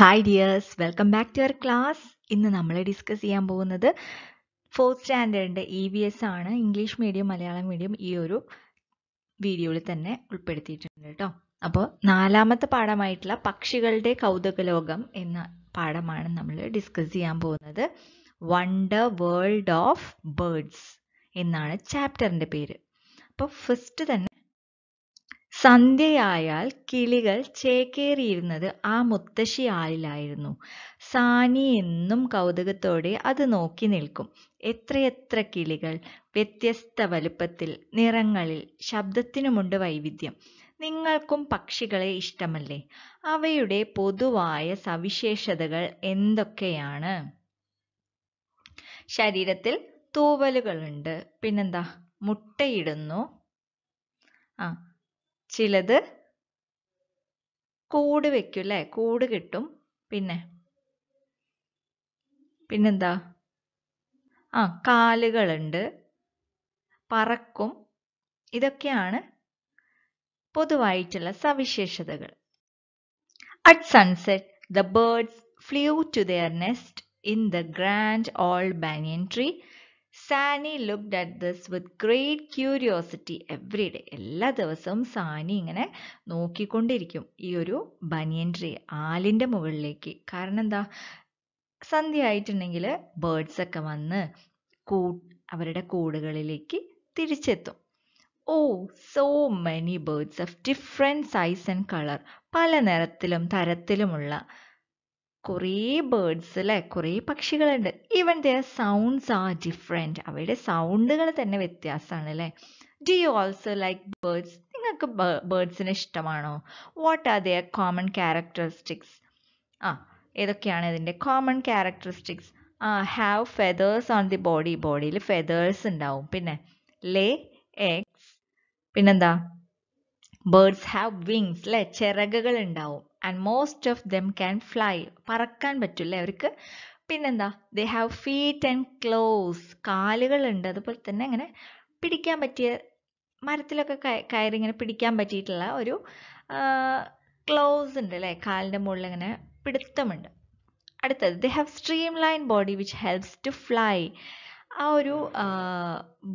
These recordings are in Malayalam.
Hi dears welcome back to our class ഇന്ന് നമ്മൾ ഡിസ്കസ് ചെയ്യാൻ പോകുന്നത് ഫോർത്ത് സ്റ്റാൻഡേർഡിൻ്റെ ഇ വി എസ് ആണ് ഇംഗ്ലീഷ് മീഡിയം മലയാളം മീഡിയം ഈ ഒരു വീഡിയോയിൽ തന്നെ ഉൾപ്പെടുത്തിയിട്ടുണ്ട് കേട്ടോ അപ്പോൾ നാലാമത്തെ പാഠമായിട്ടുള്ള പക്ഷികളുടെ കൗതുക ലോകം എന്ന പാഠമാണ് നമ്മൾ ഡിസ്കസ് ചെയ്യാൻ പോകുന്നത് വണ്ടർ വേൾഡ് ഓഫ് ബേർഡ്സ് എന്നാണ് ചാപ്റ്ററിൻ്റെ പേര് അപ്പോൾ ഫസ്റ്റ് തന്നെ സന്ധ്യയായാൽ കിളികൾ ചേക്കേറിയിരുന്നത് ആ മുത്തശ്ശി ആളിലായിരുന്നു സാനി എന്നും കൗതുകത്തോടെ അത് നോക്കി നിൽക്കും എത്രയെത്ര കിളികൾ വ്യത്യസ്ത വലുപ്പത്തിൽ നിറങ്ങളിൽ ശബ്ദത്തിനുമുണ്ട് വൈവിധ്യം നിങ്ങൾക്കും പക്ഷികളെ ഇഷ്ടമല്ലേ അവയുടെ പൊതുവായ സവിശേഷതകൾ എന്തൊക്കെയാണ് ശരീരത്തിൽ തൂവലുകളുണ്ട് പിന്നെന്താ മുട്ടയിടുന്നു ആ ചിലത് കൂട് വെക്കും അല്ലേ കൂട് കിട്ടും പിന്നെ പിന്നെന്താ ആ കാലുകളുണ്ട് പറക്കും ഇതൊക്കെയാണ് പൊതുവായിട്ടുള്ള സവിശേഷതകൾ at sunset the birds flew to their nest in the grand old banyan tree Sani looked at this with great curiosity every day എല്ലാ ദിവസവും സാനി ഇങ്ങനെ നോക്കിക്കൊണ്ടിരിക്കും ഈ ഒരു ബനിയൻ ട്രീ ആലിൻ്റെ മുകളിലേക്ക് കാരണം എന്താ സന്ധ്യ ആയിട്ടുണ്ടെങ്കിൽ ബേർഡ്സൊക്കെ വന്ന് കൂ അവരുടെ കൂടുകളിലേക്ക് തിരിച്ചെത്തും oh so many birds of different size and colour പല നിറത്തിലും തരത്തിലുമുള്ള കുറേ ബേർഡ്സ് അല്ലെ കുറേ പക്ഷികളുണ്ട് even their sounds are different അവയുടെ സൗണ്ടുകൾ തന്നെ വ്യത്യാസമാണ് അല്ലേ do you also like birds നിങ്ങൾക്ക് ബേർഡ്സിനെ ഇഷ്ടമാണോ what are their common characteristics ആ ഏതൊക്കെയാണ് ഇതിൻ്റെ കോമൺ ക്യാരക്ടറിസ്റ്റിക്സ് ആ have feathers on the body ബോഡിയിൽ ഫെതേഴ്സ് ഉണ്ടാവും പിന്നെ ലേ എക്സ് പിന്നെന്താ ബേർഡ്സ് ഹാവ് വിങ്സ് അല്ലേ ചിറകുകൾ ഉണ്ടാവും and most of them can fly പറക്കാൻ പറ്റില്ല അവർക്ക് പിന്നെന്താ they have feet and claws കാലുകളുണ്ട് അതുപോലെ തന്നെ അങ്ങനെ പിടിക്കാൻ പറ്റിയ മരത്തിലൊക്കെ കയറി ഇങ്ങനെ പിടിക്കാൻ പറ്റിയിട്ടുള്ള ഒരു ക്ലോസ് ഉണ്ട് അല്ലേ കാലിൻ്റെ മുകളിൽ ഇങ്ങനെ പിടുത്തമുണ്ട് അടുത്തത് they have streamline body which helps to fly ആ ഒരു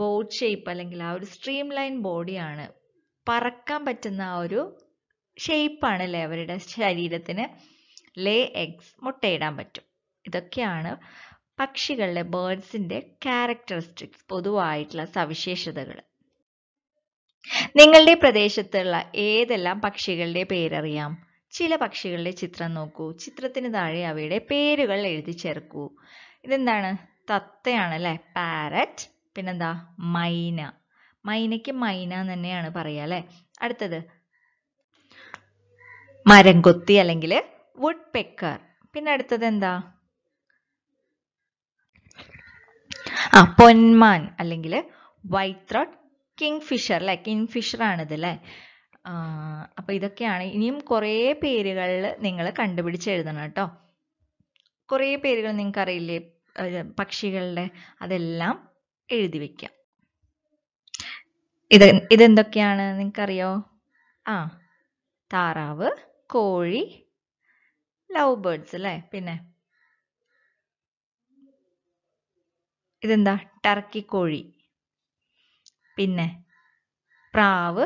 ബോട്ട് ഷേപ്പ് അല്ലെങ്കിൽ ആ ഒരു സ്ട്രീം ലൈൻ ബോഡിയാണ് പറക്കാൻ പറ്റുന്ന ആ ഒരു ഷേപ്പാണല്ലേ അവരുടെ ശരീരത്തിന് ലേ എഗ്സ് മുട്ടയിടാൻ പറ്റും ഇതൊക്കെയാണ് പക്ഷികളുടെ ബേർഡ്സിന്റെ ക്യാരക്ടറിസ്റ്റിക്സ് പൊതുവായിട്ടുള്ള സവിശേഷതകൾ നിങ്ങളുടെ പ്രദേശത്തുള്ള ഏതെല്ലാം പക്ഷികളുടെ പേരറിയാം ചില പക്ഷികളുടെ ചിത്രം നോക്കൂ ചിത്രത്തിന് താഴെ അവയുടെ പേരുകൾ എഴുതി ചേർക്കൂ ഇതെന്താണ് തത്തയാണ് അല്ലെ പാരറ്റ് പിന്നെന്താ മൈന മൈനയ്ക്ക് മൈന തന്നെയാണ് പറയാ അല്ലെ അടുത്തത് മരം കൊത്തി അല്ലെങ്കിൽ വുഡ് പെക്കർ പിന്നെ അടുത്തത് എന്താ ആ പൊന്മാൻ അല്ലെങ്കിൽ വൈറ്റ് ത്രോട്ട് കിങ് ഫിഷർ അല്ലെ കിങ് ഫിഷർ ആണിത് അല്ലെ അപ്പൊ ഇതൊക്കെയാണ് ഇനിയും കുറേ പേരുകളിൽ നിങ്ങൾ കണ്ടുപിടിച്ച് എഴുതണം കേട്ടോ കുറേ പേരുകൾ നിങ്ങൾക്ക് അറിയില്ലേ പക്ഷികളുടെ അതെല്ലാം എഴുതി വെക്കാം ഇത് ഇതെന്തൊക്കെയാണ് നിങ്ങൾക്കറിയോ ആ താറാവ് കോഴി ലവ് ബേർഡ്സ് അല്ലേ പിന്നെ ഇതെന്താ ടർക്കി കോഴി പിന്നെ പ്രാവ്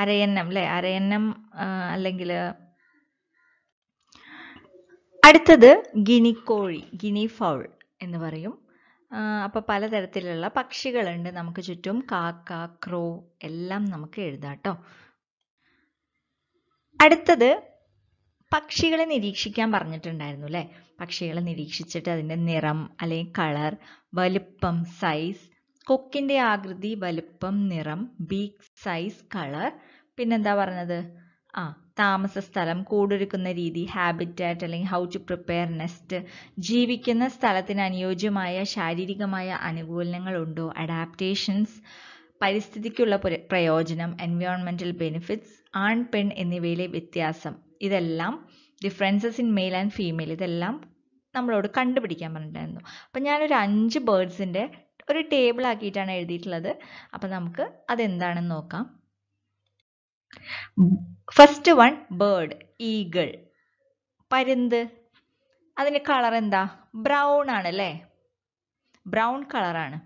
അരയന്നം അല്ലേ അരയന്നം അല്ലെങ്കിൽ അടുത്തത് ഗിനിക്കോഴി ഗിനി ഫൗൾ എന്ന് പറയും അപ്പോൾ പലതരത്തിലുള്ള പക്ഷികളുണ്ട് നമുക്ക് ചുറ്റും കാക്ക ക്രോ എല്ലാം നമുക്ക് എഴുതാം കേട്ടോ അടുത്തത് പക്ഷികളെ നിരീക്ഷിക്കാൻ പറഞ്ഞിട്ടുണ്ടായിരുന്നു അല്ലേ പക്ഷികളെ നിരീക്ഷിച്ചിട്ട് അതിൻ്റെ നിറം അല്ലെങ്കിൽ കളർ വലുപ്പം സൈസ് കൊക്കിൻ്റെ ആകൃതി വലുപ്പം നിറം ബീക്ക് സൈസ് കളർ പിന്നെന്താ പറഞ്ഞത് ആ താമസ സ്ഥലം കൂടൊരുക്കുന്ന രീതി ഹാബിറ്റാറ്റ് അല്ലെങ്കിൽ ഹൗ ടു പ്രിപ്പയർ നെസ്റ്റ് ജീവിക്കുന്ന സ്ഥലത്തിന് അനുയോജ്യമായ ശാരീരികമായ അനുകൂലങ്ങളുണ്ടോ അഡാപ്റ്റേഷൻസ് പരിസ്ഥിതിക്കുള്ള പ്രയോജനം എൻവയോൺമെന്റൽ ബെനിഫിറ്റ്സ് ആൺ പെൺ എന്നിവയിലെ വ്യത്യാസം ഇതെല്ലാം differences in male and female ഇതെല്ലാം നമ്മളോട് കണ്ടുപിടിക്കാൻ പറഞ്ഞിട്ടുണ്ടായിരുന്നു അപ്പം ഞാനൊരു അഞ്ച് ബേർഡ്സിൻ്റെ ഒരു ടേബിൾ ആക്കിയിട്ടാണ് എഴുതിയിട്ടുള്ളത് അപ്പം നമുക്ക് അതെന്താണെന്ന് നോക്കാം ഫസ്റ്റ് വൺ ബേർഡ് ഈഗിൾ പരുന്ത് അതിൻ്റെ കളർ എന്താ ബ്രൗൺ ആണ് അല്ലേ ബ്രൗൺ കളറാണ്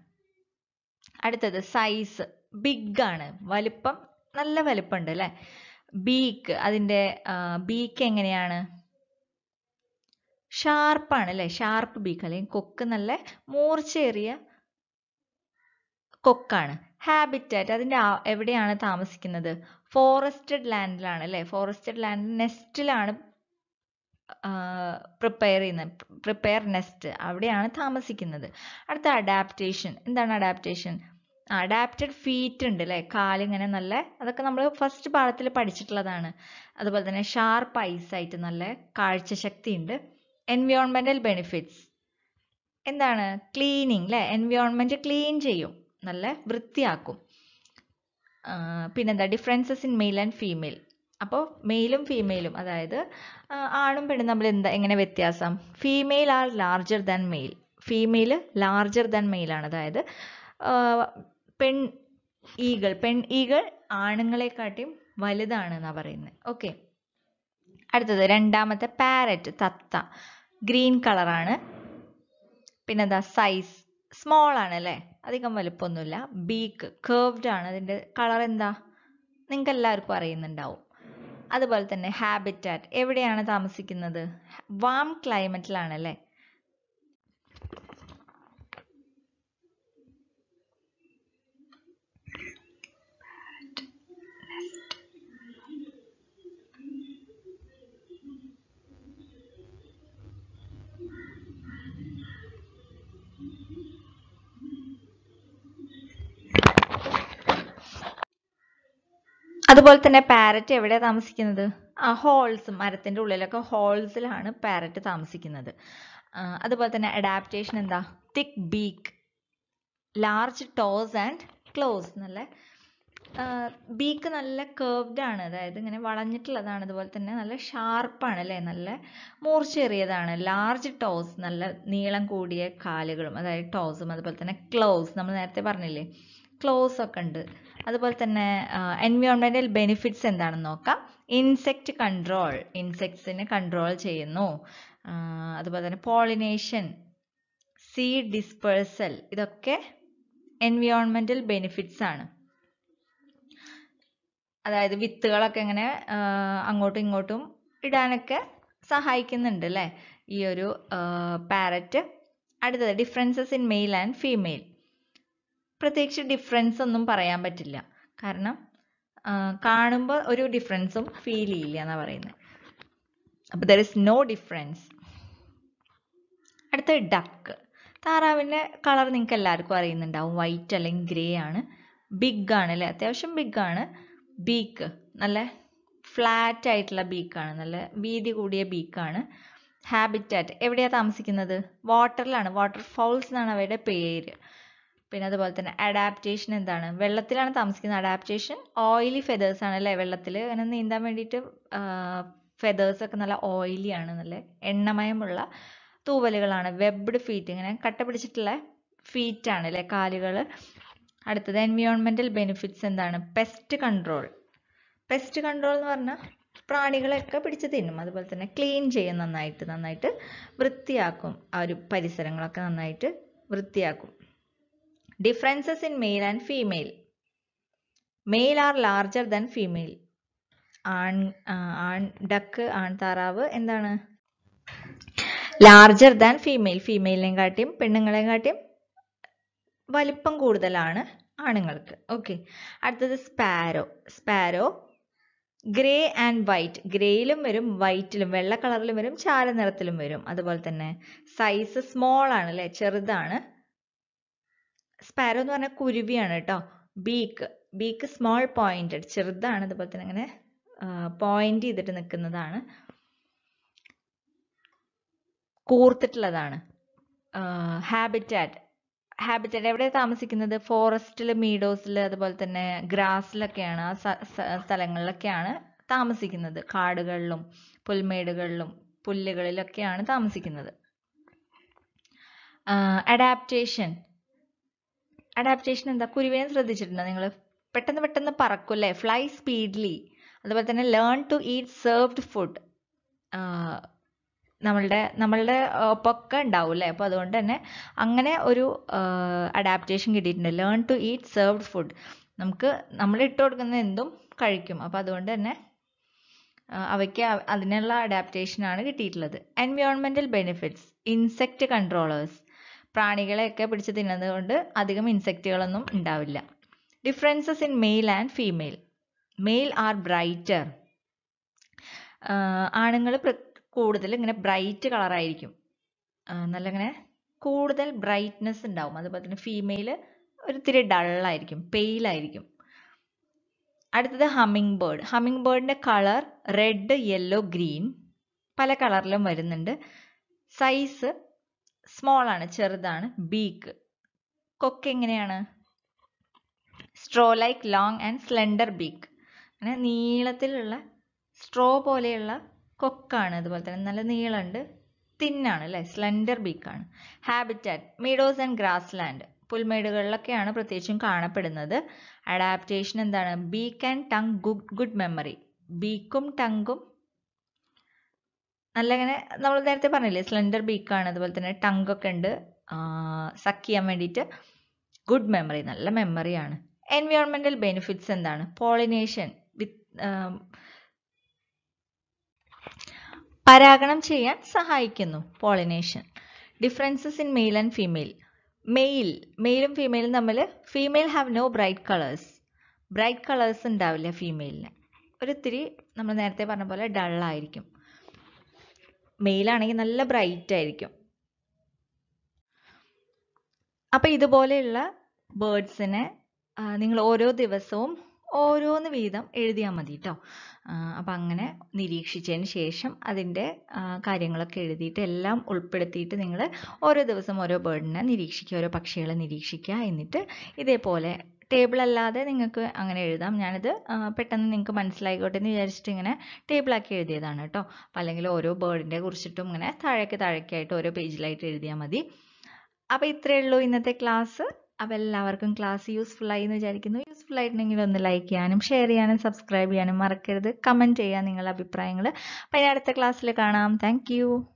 അടുത്തത് സൈസ് ബിഗ് ആണ് വലിപ്പം നല്ല വലിപ്പമുണ്ട് അല്ലെ ബീക്ക് അതിന്റെ ബീക്ക് എങ്ങനെയാണ് ഷാർപ്പാണ് അല്ലെ ഷാർപ്പ് ബീക്ക് അല്ലെങ്കിൽ കൊക്ക് നല്ല മൂർച്ചയേറിയ കൊക്കാണ് ഹാബിറ്റാറ്റ് അതിന്റെ എവിടെയാണ് താമസിക്കുന്നത് ഫോറസ്റ്റഡ് ലാൻഡിലാണ് അല്ലെ ഫോറസ്റ്റഡ് ലാൻഡ് നെസ്റ്റിലാണ് പ്രിപ്പയർ ചെയ്യുന്നത് നെസ്റ്റ് അവിടെയാണ് താമസിക്കുന്നത് അടുത്ത അഡാപ്റ്റേഷൻ എന്താണ് അഡാപ്റ്റേഷൻ അഡാപ്റ്റഡ് ഫീറ്റ് ഉണ്ട് അല്ലേ കാലിങ്ങനെ നല്ല അതൊക്കെ നമ്മൾ ഫസ്റ്റ് പാഠത്തിൽ പഠിച്ചിട്ടുള്ളതാണ് അതുപോലെ തന്നെ ഷാർപ്പ് ആയിട്ട് നല്ല കാഴ്ചശക്തി ഉണ്ട് എൻവയോൺമെന്റൽ ബെനിഫിറ്റ്സ് എന്താണ് ക്ലീനിങ് അല്ലേ എൻവയോൺമെന്റ് ക്ലീൻ ചെയ്യും നല്ല വൃത്തിയാക്കും പിന്നെന്താ differences in male and female അപ്പോൾ മെയിലും ഫീമെയിലും അതായത് ആണും പെണ്ണും തമ്മിൽ എന്താ എങ്ങനെ വ്യത്യാസം female are larger than male female larger than മെയിലാണ് അതായത് പെൺ ഈകൾ പെൺ ഈകൾ ആണുങ്ങളെക്കാട്ടിയും വലുതാണ് എന്നാണ് പറയുന്നത് ഓക്കെ അടുത്തത് രണ്ടാമത്തെ പാരറ്റ് തത്ത ഗ്രീൻ കളറാണ് പിന്നെ എന്താ സൈസ് സ്മോൾ ആണ് അല്ലേ അധികം വലുപ്പമൊന്നുമില്ല ബീക്ക് കേർവ്ഡ് ആണ് അതിൻ്റെ കളർ എന്താ നിങ്ങൾക്ക് എല്ലാവർക്കും അറിയുന്നുണ്ടാവും അതുപോലെ തന്നെ ഹാബിറ്റാറ്റ് എവിടെയാണ് താമസിക്കുന്നത് വാം ക്ലൈമറ്റിലാണ് അല്ലേ അതുപോലെ തന്നെ പാരറ്റ് എവിടെ താമസിക്കുന്നത് ഹോൾസ് മരത്തിൻ്റെ ഉള്ളിലൊക്കെ ഹോൾസിലാണ് പാരറ്റ് താമസിക്കുന്നത് അതുപോലെ തന്നെ അഡാപ്റ്റേഷൻ എന്താ thick beak large toes and claws നല്ല ബീക്ക് നല്ല കേർവ്ഡ് ആണ് അതായത് ഇങ്ങനെ വളഞ്ഞിട്ടുള്ളതാണ് അതുപോലെ തന്നെ നല്ല ഷാർപ്പാണ് അല്ലേ നല്ല മൂർച്ചേറിയതാണ് ലാർജ് ടോസ് നല്ല നീളം കൂടിയ കാലുകളും അതായത് ടോസും അതുപോലെ തന്നെ ക്ലോസ് നമ്മൾ നേരത്തെ പറഞ്ഞില്ലേ ക്ലോസ് ഒക്കെ ഉണ്ട് അതുപോലെ തന്നെ എൻവയോൺമെന്റൽ ബെനിഫിറ്റ്സ് എന്താണെന്ന് നോക്കാം ഇൻസെക്റ്റ് കൺട്രോൾ ഇൻസെക്ട്സിനെ കൺട്രോൾ ചെയ്യുന്നു അതുപോലെ തന്നെ പോളിനേഷൻ സീഡ് ഡിസ്പേഴ്സൽ ഇതൊക്കെ എൻവിയോൺമെന്റൽ ബെനിഫിറ്റ്സ് ആണ് അതായത് വിത്തുകളൊക്കെ എങ്ങനെ അങ്ങോട്ടും ഇങ്ങോട്ടും ഇടാനൊക്കെ സഹായിക്കുന്നുണ്ട് അല്ലേ ഈ ഒരു പാരറ്റ് അടുത്തത് differences in male and female പ്രത്യേകിച്ച് ഡിഫറൻസ് ഒന്നും പറയാൻ പറ്റില്ല കാരണം കാണുമ്പോൾ ഒരു ഡിഫറൻസും ഫീൽ ചെയ്യില്ല എന്നാണ് പറയുന്നത് അപ്പോൾ ദർ ഇസ് നോ ഡിഫറൻസ് അടുത്ത ഡക്ക് താറാവിൻ്റെ കളർ നിങ്ങൾക്ക് എല്ലാവർക്കും അറിയുന്നുണ്ടാവും വൈറ്റ് അല്ലെങ്കിൽ ഗ്രേ ആണ് ബിഗ് ആണ് അല്ലേ അത്യാവശ്യം ബിഗ് ആണ് ബീക്ക് നല്ല ഫ്ലാറ്റ് ആയിട്ടുള്ള ബീക്കാണ് നല്ല വീതി കൂടിയ ബീക്കാണ് ഹാബിറ്റാറ്റ് എവിടെയാണ് താമസിക്കുന്നത് വാട്ടറിലാണ് വാട്ടർ ഫൗൾസ് എന്നാണ് അവയുടെ പേര് പിന്നെ അതുപോലെ തന്നെ അഡാപ്റ്റേഷൻ എന്താണ് വെള്ളത്തിലാണ് താമസിക്കുന്നത് അഡാപ്റ്റേഷൻ ഓയിലി ഫെതേഴ്സ് ആണ് അല്ലേ വെള്ളത്തിൽ അങ്ങനെ നീന്താൻ വേണ്ടിയിട്ട് ഫെതേഴ്സ് ഒക്കെ നല്ല ഓയിലി ആണ് നല്ല എണ്ണമയമുള്ള തൂവലുകളാണ് വെബ്ഡ് ഫീറ്റ് ഇങ്ങനെ കട്ട പിടിച്ചിട്ടുള്ള ഫീറ്റ് ആണ് അല്ലേ കാലുകൾ അടുത്തത് എൻവിയോൺമെന്റൽ ബെനിഫിറ്റ്സ് എന്താണ് പെസ്റ്റ് കൺട്രോൾ പെസ്റ്റ് കൺട്രോൾ എന്ന് പറഞ്ഞാൽ പ്രാണികളെയൊക്കെ പിടിച്ച് തിന്നും അതുപോലെ തന്നെ ക്ലീൻ ചെയ്യും നന്നായിട്ട് നന്നായിട്ട് വൃത്തിയാക്കും ആ ഒരു പരിസരങ്ങളൊക്കെ നന്നായിട്ട് വൃത്തിയാക്കും Differences in male and female. Male are larger than female ആൺ ആൺ ഡക്ക് ആൺ താറാവ് എന്താണ് ലാർജർ ദാൻ ഫീമെയിൽ ഫീമെയിലിനെ കാട്ടിയും പെണ്ണുങ്ങളെയും കാട്ടിയും വലിപ്പം കൂടുതലാണ് ആണുങ്ങൾക്ക് ഓക്കെ അടുത്തത് sparrow sparrow grey and white ഗ്രേയിലും വരും വൈറ്റിലും വെള്ള കളറിലും വരും ചാര നിറത്തിലും വരും അതുപോലെ തന്നെ സൈസ് സ്മോൾ ആണ് അല്ലെ ചെറുതാണ് സ്പാരോ എന്ന് പറഞ്ഞാൽ കുരുവിയാണ് കേട്ടോ ബീക്ക് ബീക്ക് സ്മോൾ പോയിന്റഡ് ചെറുതാണ് അതുപോലെ തന്നെ അങ്ങനെ പോയിന്റ് ചെയ്തിട്ട് നിൽക്കുന്നതാണ് കൂർത്തിട്ടുള്ളതാണ് ഹാബിറ്റാറ്റ് ഹാബിറ്റാറ്റ് എവിടെ താമസിക്കുന്നത് ഫോറസ്റ്റിൽ മീഡോസിൽ അതുപോലെ തന്നെ ഗ്രാസിലൊക്കെയാണ് ആ സ്ഥലങ്ങളിലൊക്കെയാണ് താമസിക്കുന്നത് കാടുകളിലും പുൽമേടുകളിലും പുല്ലുകളിലൊക്കെയാണ് താമസിക്കുന്നത് അഡാപ്റ്റേഷൻ അഡാപ്റ്റേഷൻ എന്താ കുരുവിനെ ശ്രദ്ധിച്ചിട്ടുണ്ടോ നിങ്ങൾ പെട്ടെന്ന് പെട്ടെന്ന് പറക്കുമല്ലേ ഫ്ലൈ സ്പീഡ്ലി അതുപോലെ തന്നെ learn to eat served food നമ്മളുടെ നമ്മളുടെ ഒപ്പൊക്കെ ഉണ്ടാവും അല്ലേ അപ്പോൾ അതുകൊണ്ട് തന്നെ അങ്ങനെ ഒരു അഡാപ്റ്റേഷൻ കിട്ടിയിട്ടുണ്ട് learn to eat served food നമുക്ക് നമ്മൾ ഇട്ട് കൊടുക്കുന്ന എന്തും കഴിക്കും അപ്പോൾ അതുകൊണ്ട് തന്നെ അവയ്ക്ക് അതിനുള്ള അഡാപ്റ്റേഷനാണ് കിട്ടിയിട്ടുള്ളത് എൻവയോൺമെൻറ്റൽ ബെനിഫിറ്റ്സ് ഇൻസെക്റ്റ് കൺട്രോളേഴ്സ് പ്രാണികളെയൊക്കെ പിടിച്ച് തിന്നത് കൊണ്ട് അധികം ഇൻസെക്റ്റുകളൊന്നും ഉണ്ടാവില്ല differences in male and female male are brighter ആണുങ്ങൾ കൂടുതൽ ഇങ്ങനെ ബ്രൈറ്റ് കളറായിരിക്കും നല്ല ഇങ്ങനെ കൂടുതൽ ബ്രൈറ്റ്നെസ് ഉണ്ടാവും അതുപോലെ തന്നെ ഫീമെയിൽ ഒരിത്തിരി ഡള്ളായിരിക്കും പെയിലായിരിക്കും അടുത്തത് ഹമ്മിങ് ബേർഡ് ഹമ്മിങ് ബേർഡിൻ്റെ കളർ റെഡ് യെല്ലോ ഗ്രീൻ പല കളറിലും വരുന്നുണ്ട് സൈസ് സ്മോൾ ആണ് ചെറുതാണ് ബീക്ക് കൊക്ക് എങ്ങനെയാണ് straw like long and slender beak അങ്ങനെ നീളത്തിലുള്ള സ്ട്രോ പോലെയുള്ള കൊക്കാണ് അതുപോലെ തന്നെ നല്ല നീളമുണ്ട് തിന്നാണ് അല്ലേ സ്ലെൻഡർ ബീക്കാണ് habitat meadows and grassland പുൽമേടുകളിലൊക്കെയാണ് പ്രത്യേകിച്ചും കാണപ്പെടുന്നത് അഡാപ്റ്റേഷൻ എന്താണ് beak and tongue good good memory ബീക്കും ടങ്കും നല്ല നമ്മൾ നേരത്തെ പറഞ്ഞില്ലേ സ്ലെൻഡർ ബീക്കാണ് അതുപോലെ തന്നെ ഒക്കെ ഉണ്ട് സക്ക് ചെയ്യാൻ വേണ്ടിയിട്ട് ഗുഡ് മെമ്മറി നല്ല മെമ്മറിയാണ് എൻവയോൺമെന്റൽ ബെനിഫിറ്റ്സ് എന്താണ് പോളിനേഷൻ വിത്ത് പരാഗണം ചെയ്യാൻ സഹായിക്കുന്നു pollination differences in male and female male മെയിലും ഫീമെയിലും തമ്മിൽ female have no bright colours bright colours ഉണ്ടാവില്ല ഫീമെയിലിന് ഒരിത്തിരി നമ്മൾ നേരത്തെ പറഞ്ഞ പോലെ ഡള്ളായിരിക്കും മെയിലാണെങ്കിൽ നല്ല ബ്രൈറ്റ് ആയിരിക്കും അപ്പോൾ ഇതുപോലെയുള്ള ബേർഡ്സിനെ നിങ്ങൾ ഓരോ ദിവസവും ഓരോന്ന് വീതം എഴുതിയാൽ മതി കേട്ടോ അപ്പം അങ്ങനെ നിരീക്ഷിച്ചതിന് ശേഷം അതിൻ്റെ കാര്യങ്ങളൊക്കെ എഴുതിയിട്ട് എല്ലാം ഉൾപ്പെടുത്തിയിട്ട് നിങ്ങൾ ഓരോ ദിവസം ഓരോ ബേർഡിനെ നിരീക്ഷിക്കുക ഓരോ പക്ഷികളെ നിരീക്ഷിക്കുക എന്നിട്ട് ഇതേപോലെ ടേബിൾ അല്ലാതെ നിങ്ങൾക്ക് അങ്ങനെ എഴുതാം ഞാനിത് പെട്ടെന്ന് നിങ്ങൾക്ക് മനസ്സിലായിക്കോട്ടെ എന്ന് വിചാരിച്ചിട്ട് ഇങ്ങനെ ടേബിളാക്കി എഴുതിയതാണ് കേട്ടോ അപ്പം അല്ലെങ്കിൽ ഓരോ ബേർഡിൻ്റെ കുറിച്ചിട്ടും ഇങ്ങനെ താഴേക്ക് താഴേക്കായിട്ട് ഓരോ പേജിലായിട്ട് എഴുതിയാൽ മതി അപ്പോൾ ഇത്രയേ ഉള്ളൂ ഇന്നത്തെ ക്ലാസ് അപ്പം എല്ലാവർക്കും ക്ലാസ് യൂസ്ഫുള്ളായി എന്ന് വിചാരിക്കുന്നു യൂസ്ഫുൾ ആയിട്ടുണ്ടെങ്കിൽ ഒന്ന് ലൈക്ക് ചെയ്യാനും ഷെയർ ചെയ്യാനും സബ്സ്ക്രൈബ് ചെയ്യാനും മറക്കരുത് കമൻറ്റ് ചെയ്യാൻ നിങ്ങളുടെ അഭിപ്രായങ്ങൾ അപ്പോൾ അടുത്ത ക്ലാസ്സിൽ കാണാം താങ്ക്